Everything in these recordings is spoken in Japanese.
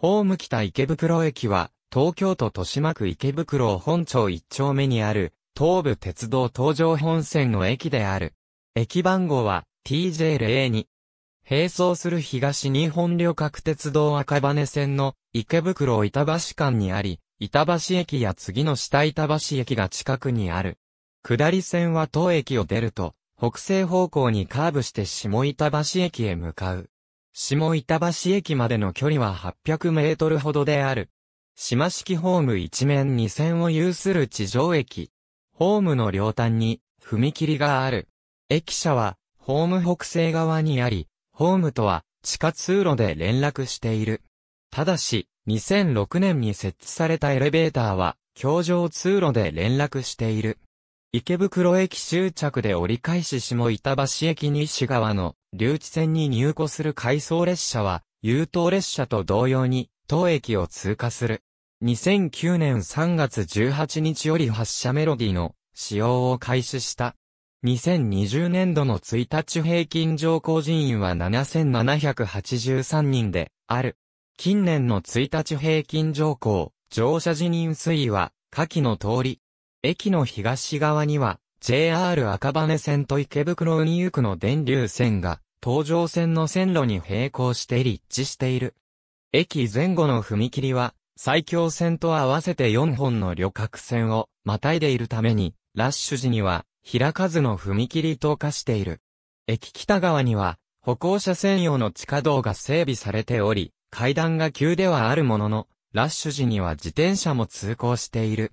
ホーム北池袋駅は、東京都豊島区池袋本町一丁目にある、東武鉄道東上本線の駅である。駅番号は TJ02。並走する東日本旅客鉄道赤羽線の池袋板橋間にあり、板橋駅や次の下板橋駅が近くにある。下り線は当駅を出ると、北西方向にカーブして下板橋駅へ向かう。下板橋駅までの距離は800メートルほどである。島式ホーム一面二線を有する地上駅。ホームの両端に踏切がある。駅舎はホーム北西側にあり、ホームとは地下通路で連絡している。ただし、2006年に設置されたエレベーターは、橋上通路で連絡している。池袋駅終着で折り返し下板橋駅西側の留置線に入庫する回送列車は、優等列車と同様に、当駅を通過する。2009年3月18日より発車メロディの使用を開始した。2020年度の1日平均乗降人員は7783人である。近年の1日平均乗降、乗車人員推移は、下記の通り、駅の東側には JR 赤羽線と池袋に行くの電流線が東上線の線路に並行して立地している。駅前後の踏切は最強線と合わせて4本の旅客線をまたいでいるためにラッシュ時には開かずの踏切と化している。駅北側には歩行者専用の地下道が整備されており、階段が急ではあるものの、ラッシュ時には自転車も通行している。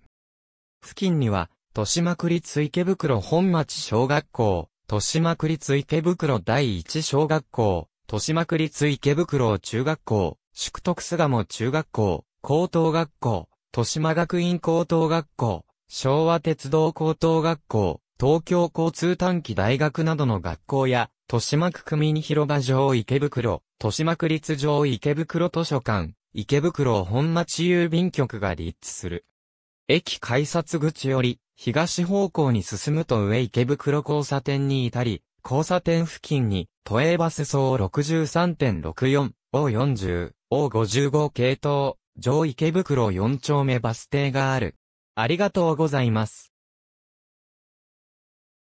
付近には、豊島区立池袋本町小学校、豊島区立池袋第一小学校、豊島区立池袋中学校、宿徳巣鴨中学校、高等学校、豊島学院高等学校、昭和鉄道高等学校、東京交通短期大学などの学校や、豊島区区民広場上池袋、豊島区立上池袋図書館、池袋本町郵便局が立地する。駅改札口より、東方向に進むと上池袋交差点に至り、交差点付近に、都営バス総63.64、O40、O55 系統、上池袋4丁目バス停がある。ありがとうございます。